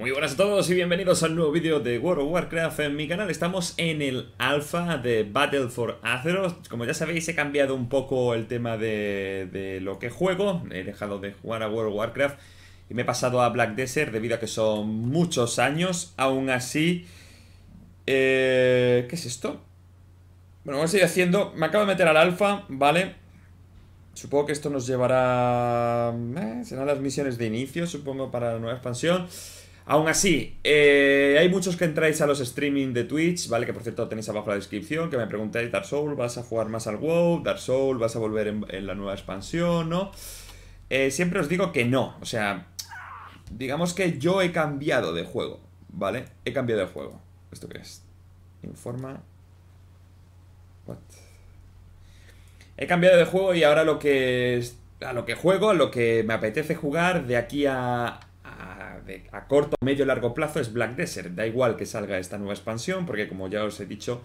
Muy buenas a todos y bienvenidos al nuevo vídeo de World of Warcraft en mi canal. Estamos en el alfa de Battle for Azeroth. Como ya sabéis he cambiado un poco el tema de, lo que juego. He dejado de jugar a World of Warcraft y me he pasado a Black Desert debido a que son muchos años. Aún así... Eh, ¿Qué es esto? Bueno, vamos a seguir haciendo... Me acabo de meter al alfa, ¿vale? Supongo que esto nos llevará... Eh, serán las misiones de inicio, supongo, para la nueva expansión. Aún así, eh, hay muchos que entráis a los streaming de Twitch, ¿vale? Que por cierto tenéis abajo la descripción, que me preguntáis, Dark Soul, ¿vas a jugar más al WoW? Dark Soul, ¿vas a volver en, la nueva expansión? ¿No? Eh, siempre os digo que no, o sea, digamos que yo he cambiado de juego, ¿vale? He cambiado de juego. ¿Esto qué es? Informa. What? He cambiado de juego y ahora lo que... A lo que juego, a lo que me apetece jugar de aquí a, a corto, medio, y largo plazo es Black Desert. Da igual que salga esta nueva expansión, porque como ya os he dicho,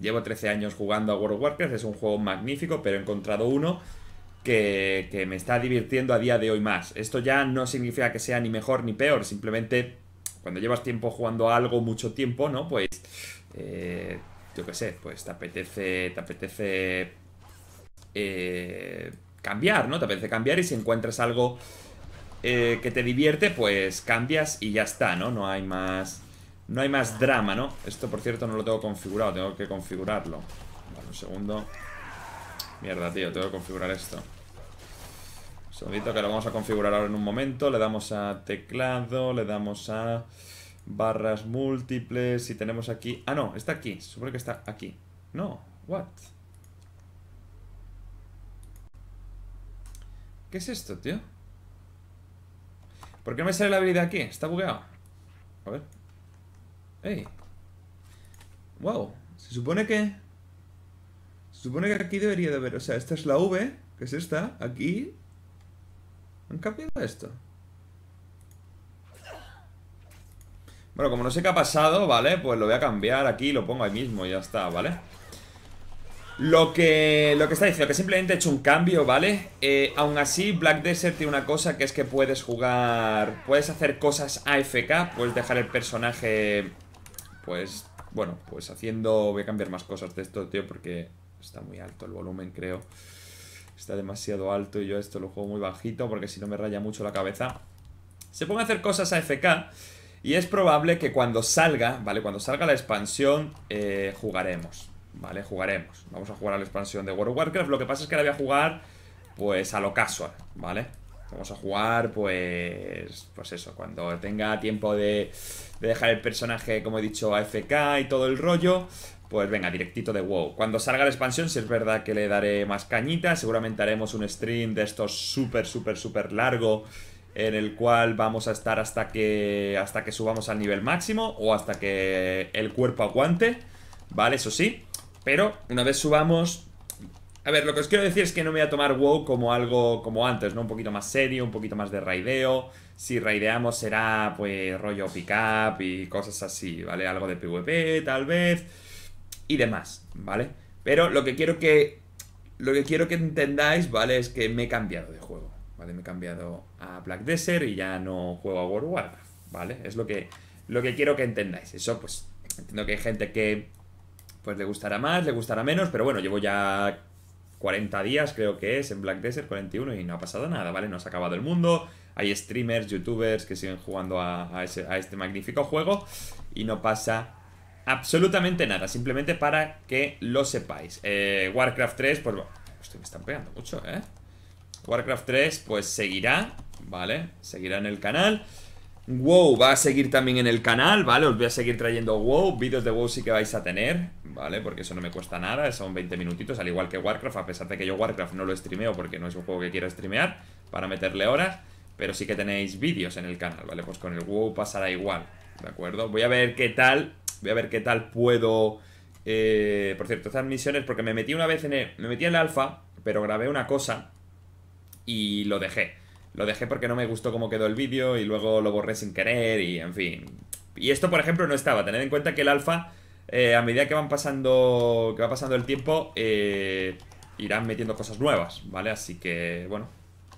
llevo 13 años jugando a World of Warcraft, es un juego magnífico, pero he encontrado uno que, que me está divirtiendo a día de hoy más. Esto ya no significa que sea ni mejor ni peor, simplemente cuando llevas tiempo jugando a algo mucho tiempo, ¿no? Pues, eh, yo qué sé, pues te apetece, te apetece eh, cambiar, ¿no? Te apetece cambiar y si encuentras algo eh, que te divierte, pues cambias y ya está, ¿no? No hay más... No hay más drama, ¿no? Esto, por cierto, no lo tengo configurado. Tengo que configurarlo. Vale, un segundo. Mierda, tío. Tengo que configurar esto. Un segundito que lo vamos a configurar ahora en un momento. Le damos a teclado. Le damos a barras múltiples. Y tenemos aquí... Ah, no. Está aquí. Supongo que está aquí. No. What? ¿Qué es esto, tío? ¿Por qué no me sale la habilidad aquí? Está bugueado. A ver. ¡Ey! ¡Wow! Se supone que... Se supone que aquí debería de haber... O sea, esta es la V, que es esta. Aquí... ¿Han cambiado esto? Bueno, como no sé qué ha pasado, ¿vale? Pues lo voy a cambiar aquí lo pongo ahí mismo y ya está, ¿vale? Lo que, lo que está diciendo, que simplemente he hecho un cambio, ¿vale? Eh, aún así, Black Desert tiene una cosa que es que puedes jugar... Puedes hacer cosas AFK, puedes dejar el personaje... Pues, bueno, pues haciendo... Voy a cambiar más cosas de esto, tío, porque está muy alto el volumen, creo. Está demasiado alto y yo esto lo juego muy bajito porque si no me raya mucho la cabeza. Se pueden hacer cosas AFK y es probable que cuando salga, ¿vale? Cuando salga la expansión, eh, jugaremos. ¿vale? Jugaremos. Vamos a jugar a la expansión de World of Warcraft. Lo que pasa es que la voy a jugar, pues, a lo casual, ¿vale? Vamos a jugar, pues, pues eso, cuando tenga tiempo de, de dejar el personaje, como he dicho, AFK y todo el rollo, pues venga, directito de WoW. Cuando salga la expansión, si es verdad que le daré más cañitas seguramente haremos un stream de estos súper, súper, súper largo, en el cual vamos a estar hasta que, hasta que subamos al nivel máximo o hasta que el cuerpo aguante, ¿vale? Eso sí, pero una vez subamos... A ver, lo que os quiero decir es que no me voy a tomar WoW como algo como antes, ¿no? Un poquito más serio, un poquito más de raideo. Si raideamos será, pues, rollo pick-up y cosas así, ¿vale? Algo de PvP, tal vez, y demás, ¿vale? Pero lo que quiero que... Lo que quiero que entendáis, ¿vale? Es que me he cambiado de juego, ¿vale? Me he cambiado a Black Desert y ya no juego a World of Warcraft, ¿vale? Es lo que, lo que quiero que entendáis. Eso, pues, entiendo que hay gente que pues le gustará más, le gustará menos, pero bueno, llevo ya 40 días creo que es en Black Desert 41 y no ha pasado nada, ¿vale? No se ha acabado el mundo, hay streamers, youtubers que siguen jugando a, este magnífico juego y no pasa absolutamente nada, simplemente para que lo sepáis. Eh, Warcraft 3, pues... Hostia, me están pegando mucho, ¿eh? Warcraft 3, pues seguirá, ¿vale? Seguirá en el canal. WoW va a seguir también en el canal, ¿vale? Os voy a seguir trayendo WoW, vídeos de WoW sí que vais a tener, ¿vale? Porque eso no me cuesta nada, son 20 minutitos, al igual que Warcraft, a pesar de que yo Warcraft no lo streameo porque no es un juego que quiero streamear para meterle horas, pero sí que tenéis vídeos en el canal, ¿vale? Pues con el WoW pasará igual, ¿de acuerdo? Voy a ver qué tal, voy a ver qué tal puedo... Eh, por cierto, estas misiones, porque me metí una vez en me metí en el alfa, pero grabé una cosa y lo dejé. Lo dejé porque no me gustó cómo quedó el vídeo y luego lo borré sin querer y en fin. Y esto, por ejemplo, no estaba. Tened en cuenta que el alfa, eh, a medida que van pasando. que va pasando el tiempo, eh, irán metiendo cosas nuevas, ¿vale? Así que, bueno,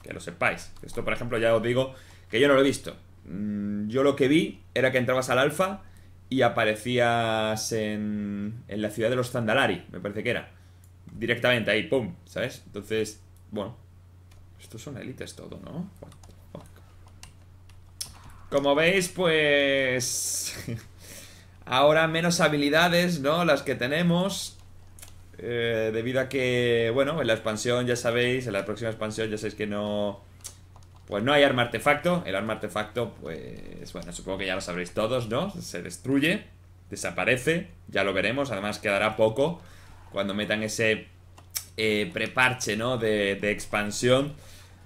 que lo sepáis. Esto, por ejemplo, ya os digo que yo no lo he visto. Mm, yo lo que vi era que entrabas al alfa y aparecías en, en la ciudad de los Zandalari, me parece que era. Directamente ahí, ¡pum! ¿Sabes? Entonces, bueno, estos son élites todo, ¿no? Como veis, pues... Ahora menos habilidades, ¿no? Las que tenemos. Eh, debido a que, bueno, en la expansión ya sabéis, en la próxima expansión ya sabéis que no... Pues no hay arma artefacto. El arma artefacto, pues... Bueno, supongo que ya lo sabréis todos, ¿no? Se destruye, desaparece, ya lo veremos. Además quedará poco cuando metan ese eh, preparche, ¿no? De, de expansión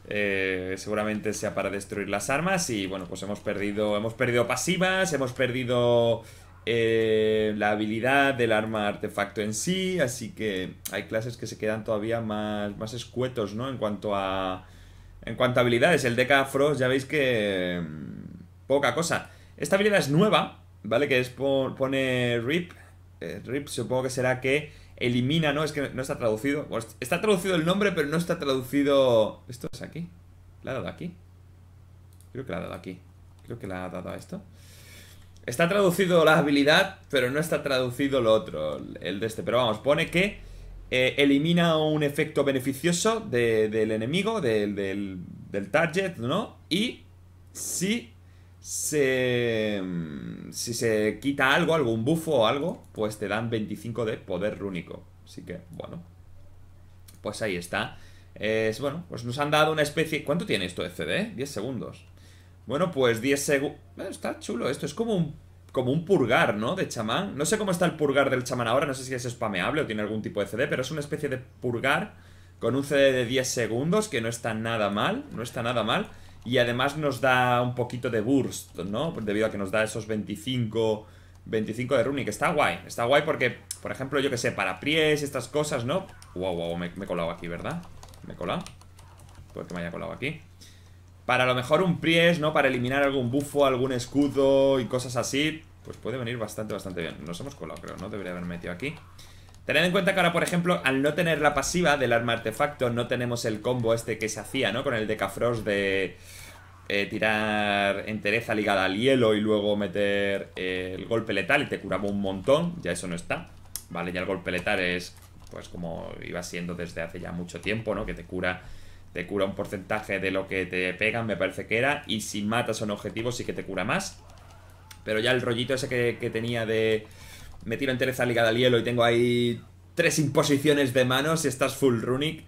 eh, seguramente sea para destruir las armas y bueno, pues hemos perdido, hemos perdido pasivas, hemos perdido eh, la habilidad del arma artefacto en sí, así que hay clases que se quedan todavía más, más escuetos, ¿no? En cuanto a en cuanto a habilidades, el Deca Frost ya veis que mm, poca cosa. Esta habilidad es nueva, ¿vale? Que es pone Rip, eh, Rip supongo que será que elimina, ¿no? Es que no está traducido. está traducido el nombre, pero no está traducido... ¿Esto es aquí? ¿La ha dado aquí? Creo que la ha dado aquí. Creo que la ha dado a esto. Está traducido la habilidad, pero no está traducido lo otro, el de este. Pero vamos, pone que eh, elimina un efecto beneficioso del enemigo, del, del, target, ¿no? Y si se, mm, si se quita algo, algún bufo o algo, pues te dan 25 de poder rúnico. Así que, bueno, pues ahí está. Es, bueno, pues nos han dado una especie... ¿Cuánto tiene esto de CD? 10 segundos. Bueno, pues 10 segundos... Eh, está chulo esto, es como un, como un purgar, ¿no? De chamán. No sé cómo está el purgar del chamán ahora, no sé si es spameable o tiene algún tipo de CD, pero es una especie de purgar con un CD de 10 segundos, que no está nada mal, no está nada mal. Y además nos da un poquito de burst, ¿no? Debido a que nos da esos 25, 25 de runic. Está guay, está guay porque, por ejemplo, yo que sé, para pries y estas cosas, ¿no? Wow, wow, me, he colado aquí, ¿verdad? Me he colado. Puede que me haya colado aquí. Para lo mejor un pries, ¿no? Para eliminar algún bufo, algún escudo y cosas así. Pues puede venir bastante, bastante bien. Nos hemos colado, creo, ¿no? Debería haber metido aquí. Tened en cuenta que ahora, por ejemplo, al no tener la pasiva del arma artefacto, no tenemos el combo este que se hacía, ¿no? Con el Decafrost de eh, tirar entereza ligada al hielo y luego meter eh, el golpe letal y te curaba un montón. Ya eso no está, ¿vale? Ya el golpe letal es, pues como iba siendo desde hace ya mucho tiempo, ¿no? Que te cura te cura un porcentaje de lo que te pegan, me parece que era, y si matas un objetivo sí que te cura más. Pero ya el rollito ese que tenía de me tiro Tereza ligada al hielo y tengo ahí tres imposiciones de manos y estás full runic,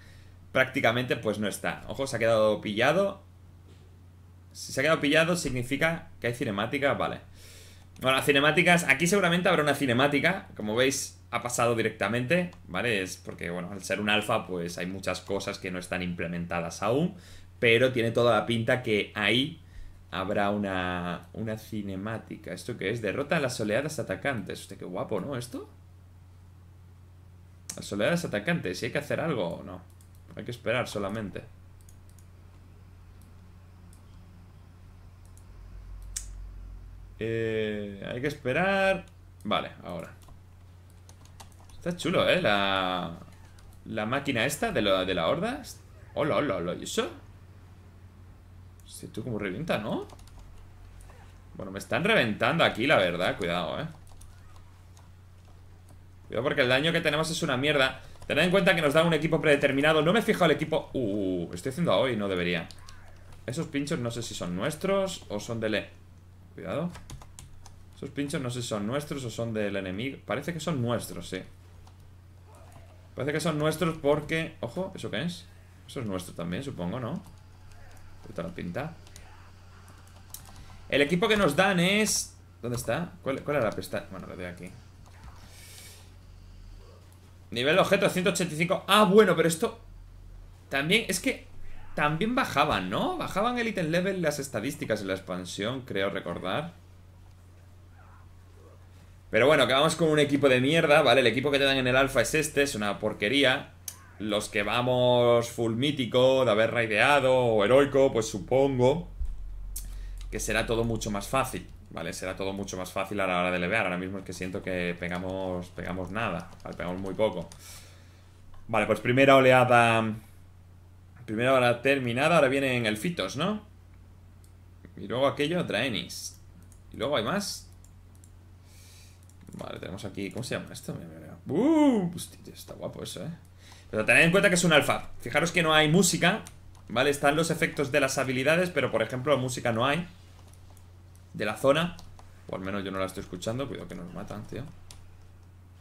prácticamente pues no está. Ojo, se ha quedado pillado. Si se ha quedado pillado significa que hay cinemática, vale. Bueno, cinemáticas, aquí seguramente habrá una cinemática, como veis ha pasado directamente, ¿vale? Es porque, bueno, al ser un alfa pues hay muchas cosas que no están implementadas aún, pero tiene toda la pinta que ahí habrá una, una cinemática. ¿Esto qué es? Derrota a las oleadas atacantes. Hostia, qué guapo, ¿no? ¿Esto? Las oleadas atacantes. ¿Si hay que hacer algo o no? Hay que esperar solamente. Eh, hay que esperar... Vale, ahora. Está chulo, ¿eh? La, la máquina esta de, de la horda. Hola, hola, hola. ¿Y eso? Si tú como revienta, ¿no? Bueno, me están reventando aquí, la verdad Cuidado, eh Cuidado porque el daño que tenemos es una mierda Tened en cuenta que nos dan un equipo predeterminado No me he fijado el equipo... Uh, uh, uh. estoy haciendo hoy, no debería Esos pinchos no sé si son nuestros o son del... E-. Cuidado Esos pinchos no sé si son nuestros o son del enemigo Parece que son nuestros, sí Parece que son nuestros porque... Ojo, ¿eso qué es? Eso es nuestro también, supongo, ¿no? pinta. El equipo que nos dan es... ¿Dónde está? ¿Cuál, cuál era la pestaña? Bueno, lo veo aquí. Nivel objeto 185. Ah, bueno, pero esto... También, es que... También bajaban, ¿no? Bajaban el item level las estadísticas en la expansión, creo recordar. Pero bueno, acabamos con un equipo de mierda, ¿vale? El equipo que te dan en el alfa es este, es una porquería los que vamos full mítico, de haber raideado o heroico, pues supongo que será todo mucho más fácil, ¿vale? Será todo mucho más fácil a la hora de levear. Ahora mismo es que siento que pegamos, pegamos nada, ¿vale? pegamos muy poco. Vale, pues primera oleada... Primera oleada terminada, ahora vienen elfitos, ¿no? Y luego aquello, traenis Y luego hay más. Vale, tenemos aquí... ¿Cómo se llama esto? Uh, pues, está guapo eso, ¿eh? Pero tened en cuenta que es un alfa. Fijaros que no hay música, ¿vale? Están los efectos de las habilidades, pero por ejemplo música no hay. De la zona. O al menos yo no la estoy escuchando. Cuidado que nos matan, tío.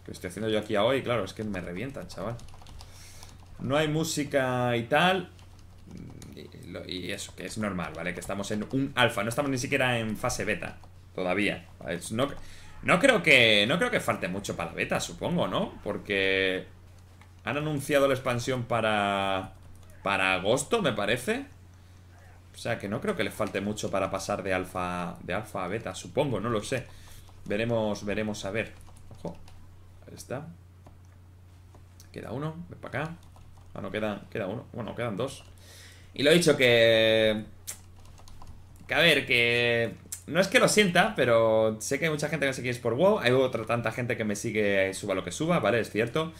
Que estoy haciendo yo aquí a hoy, claro, es que me revientan, chaval. No hay música y tal. Y eso, que es normal, ¿vale? Que estamos en un alfa, no estamos ni siquiera en fase beta. Todavía. No, no creo que. No creo que falte mucho para la beta, supongo, ¿no? Porque han anunciado la expansión para... Para agosto, me parece. O sea que no creo que les falte mucho para pasar de alfa, de alfa a beta, supongo, no lo sé. Veremos, veremos a ver. Ojo, ahí está. Queda uno, ven para acá. Ah, no, queda, queda uno. Bueno, quedan dos. Y lo he dicho que... Que a ver, que... No es que lo sienta, pero sé que hay mucha gente que me sigue por WoW. Hay otra tanta gente que me sigue, suba lo que suba, ¿vale? Es cierto.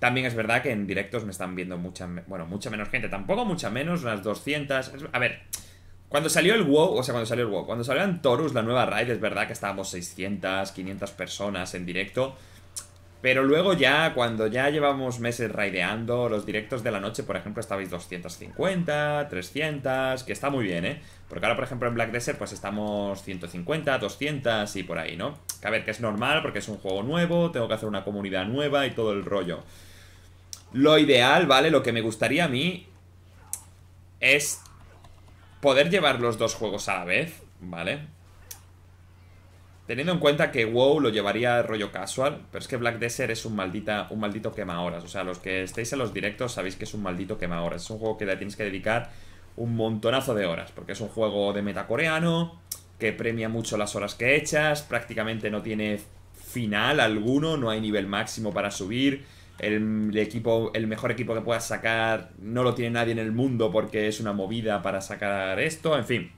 También es verdad que en directos me están viendo mucha, bueno, mucha menos gente, tampoco mucha menos, unas 200. A ver, cuando salió el WoW, o sea, cuando salió el WoW, cuando salió Torus la nueva raid, es verdad que estábamos 600, 500 personas en directo. Pero luego ya, cuando ya llevamos meses raideando, los directos de la noche, por ejemplo, estabais 250, 300, que está muy bien, ¿eh? Porque ahora, por ejemplo, en Black Desert, pues estamos 150, 200 y por ahí, ¿no? Que a ver, que es normal porque es un juego nuevo, tengo que hacer una comunidad nueva y todo el rollo. Lo ideal, ¿vale? Lo que me gustaría a mí es poder llevar los dos juegos a la vez, ¿vale? Teniendo en cuenta que WoW lo llevaría rollo casual, pero es que Black Desert es un, maldita, un maldito horas O sea, los que estéis en los directos sabéis que es un maldito quema horas. Es un juego que le tienes que dedicar un montonazo de horas, porque es un juego de meta coreano, que premia mucho las horas que echas, prácticamente no tiene final alguno, no hay nivel máximo para subir el, equipo, el mejor equipo que puedas sacar no lo tiene nadie en el mundo porque es una movida para sacar esto, en fin,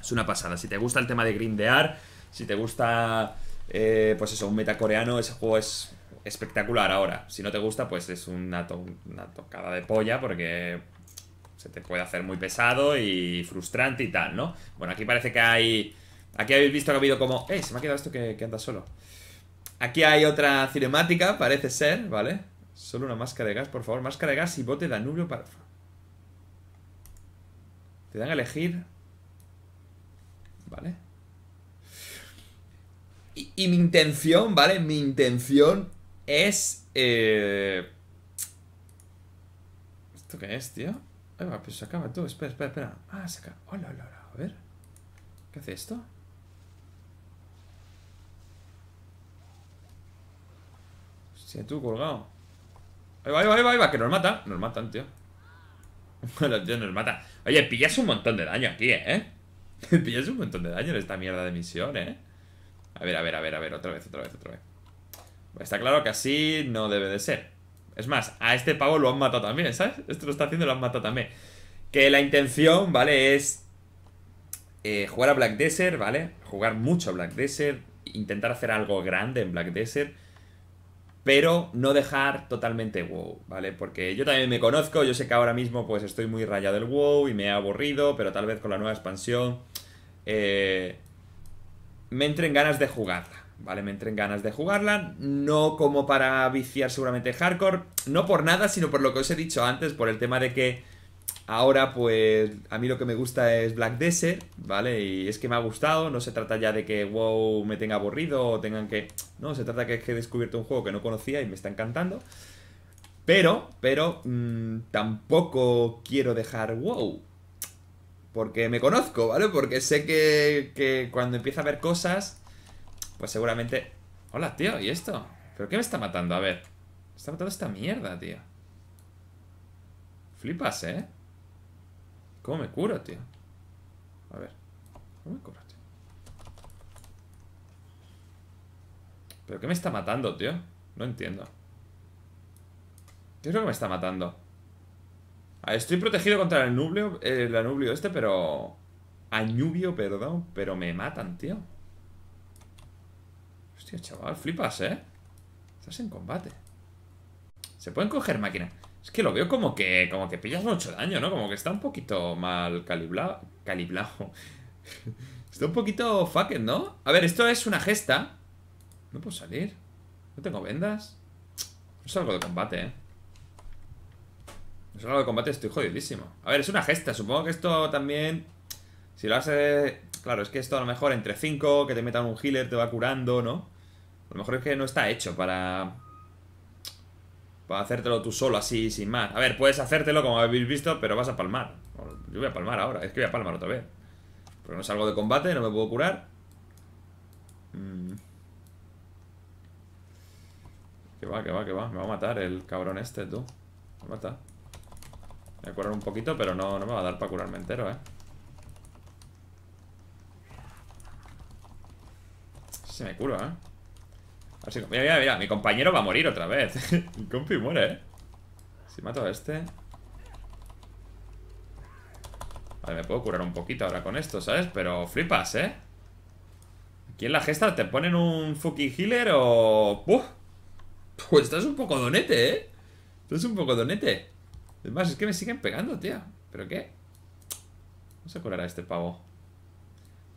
es una pasada. Si te gusta el tema de grindear, si te gusta, eh, pues eso, un meta coreano, ese juego es espectacular ahora. Si no te gusta, pues es una, una tocada de polla porque se te puede hacer muy pesado y frustrante y tal, ¿no? Bueno, aquí parece que hay... Aquí habéis visto que ha habido como... ¡Ey! Eh, se me ha quedado esto que, que anda solo. Aquí hay otra cinemática, parece ser, ¿vale? Solo una máscara de gas, por favor. Máscara de gas y bote de Danubio para. Te dan a elegir. Vale. Y, mi intención, ¿vale? Mi intención es... Eh, ¿Esto qué es, tío? Ay, va, pues se acaba tú, Espera, espera, espera. Ah, se acaba. Hola, hola, hola. A ver. ¿Qué hace esto? Se tú colgado. Ahí va, ahí va, va, que nos mata, Nos matan, tío. Los tío, nos mata Oye, pillas un montón de daño aquí, ¿eh? pillas un montón de daño en esta mierda de misión, ¿eh? A ver, a ver, a ver, a ver, otra vez, otra vez, otra vez. Pues está claro que así no debe de ser. Es más, a este pavo lo han matado también, ¿sabes? Esto lo está haciendo lo han matado también. Que la intención, ¿vale? Es eh, jugar a Black Desert, ¿vale? Jugar mucho a Black Desert, intentar hacer algo grande en Black Desert pero no dejar totalmente WoW, ¿vale? Porque yo también me conozco, yo sé que ahora mismo pues estoy muy rayado del WoW y me he aburrido, pero tal vez con la nueva expansión eh, me entren ganas de jugarla, ¿vale? Me entren ganas de jugarla, no como para viciar seguramente hardcore, no por nada, sino por lo que os he dicho antes, por el tema de que Ahora, pues, a mí lo que me gusta es Black Desert, ¿vale? Y es que me ha gustado, no se trata ya de que, wow, me tenga aburrido o tengan que... No, se trata que he descubierto un juego que no conocía y me está encantando. Pero, pero, mm, tampoco quiero dejar wow. Porque me conozco, ¿vale? Porque sé que, que cuando empieza a ver cosas, pues seguramente... Hola, tío, ¿y esto? ¿Pero qué me está matando? A ver. está matando esta mierda, tío. Flipas, ¿eh? ¿Cómo me cura, tío? A ver. ¿Cómo me cura, tío? ¿Pero qué me está matando, tío? No entiendo. ¿Qué es lo que me está matando? estoy protegido contra el nubio, el eh, este, pero... Añubio, perdón, pero me matan, tío. Hostia, chaval, flipas, ¿eh? Estás en combate. ¿Se pueden coger máquinas? Es que lo veo como que, como que pillas mucho daño, ¿no? Como que está un poquito mal calibrado. Calibrado. está un poquito fucking, ¿no? A ver, esto es una gesta. No puedo salir. No tengo vendas. No algo de combate, ¿eh? No salgo de combate, estoy jodidísimo. A ver, es una gesta. Supongo que esto también... Si lo hace... Claro, es que esto a lo mejor entre 5, que te metan un healer, te va curando, ¿no? A lo mejor es que no está hecho para para hacértelo tú solo, así, sin más. A ver, puedes hacértelo, como habéis visto, pero vas a palmar. Yo voy a palmar ahora, es que voy a palmar otra vez. Porque no salgo de combate, no me puedo curar. Mm. Que va, que va, que va. Me va a matar el cabrón este, tú. Me mata. Me voy a curar un poquito, pero no, no me va a dar para curarme entero, eh. Se me cura, eh mira, mira, mira, mi compañero va a morir otra vez Mi compi muere, eh Si mato a este Vale, me puedo curar un poquito ahora con esto, ¿sabes? Pero flipas, ¿eh? Aquí en la gesta te ponen un fucking healer o... ¡Buf! Pues estás un poco donete, ¿eh? Estás un poco donete Además, es que me siguen pegando, tío ¿Pero qué? Vamos a curar a este pavo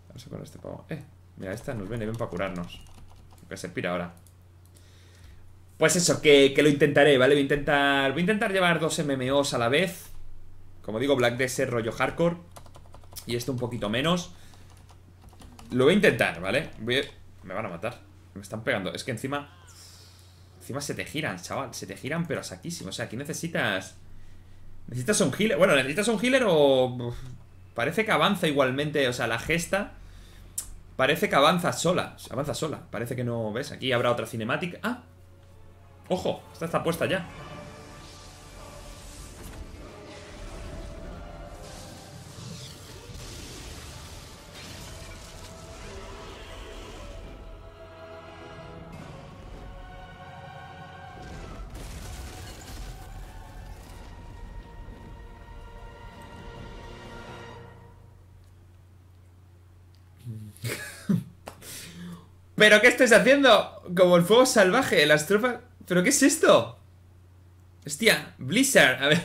Vamos a curar a este pavo Eh, mira, esta nos viene bien para curarnos que se pira ahora. Pues eso, que, lo intentaré, ¿vale? Voy a intentar. Voy a intentar llevar dos MMOs a la vez. Como digo, Black Desert rollo hardcore. Y esto un poquito menos. Lo voy a intentar, ¿vale? Voy Me van a matar. Me están pegando. Es que encima. Encima se te giran, chaval. Se te giran, pero a saquísimo. O sea, aquí necesitas. Necesitas un healer. Bueno, necesitas un healer o. Parece que avanza igualmente. O sea, la gesta. Parece que avanza sola. Avanza sola. Parece que no... ¿Ves? Aquí habrá otra cinemática. ¡Ah! ¡Ojo! Esta está puesta ya. ¿Pero qué estás haciendo? Como el fuego salvaje, las tropas... ¿Pero qué es esto? Hostia, Blizzard, a ver...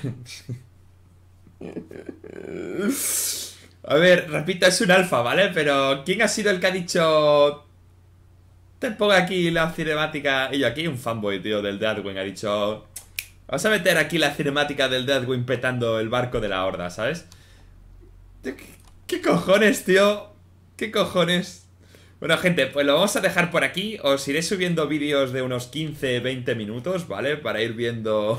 A ver, repito, es un alfa, ¿vale? Pero ¿quién ha sido el que ha dicho... Te pongo aquí la cinemática... Y yo, aquí hay un fanboy, tío, del Deadwing, ha dicho... Vamos a meter aquí la cinemática del Deadwing petando el barco de la horda, ¿sabes? qué cojones, tío? ¿Qué cojones? Bueno, gente, pues lo vamos a dejar por aquí. Os iré subiendo vídeos de unos 15, 20 minutos, ¿vale? Para ir viendo...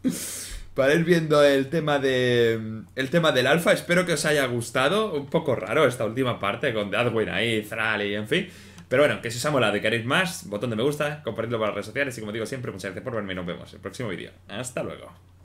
para ir viendo el tema de el tema del alfa. Espero que os haya gustado. Un poco raro esta última parte con Dadwin ahí, Thrall en fin. Pero bueno, que si os ha molado y queréis más, botón de me gusta, compartidlo para las redes sociales y como digo siempre, muchas gracias por verme y nos vemos en el próximo vídeo. Hasta luego.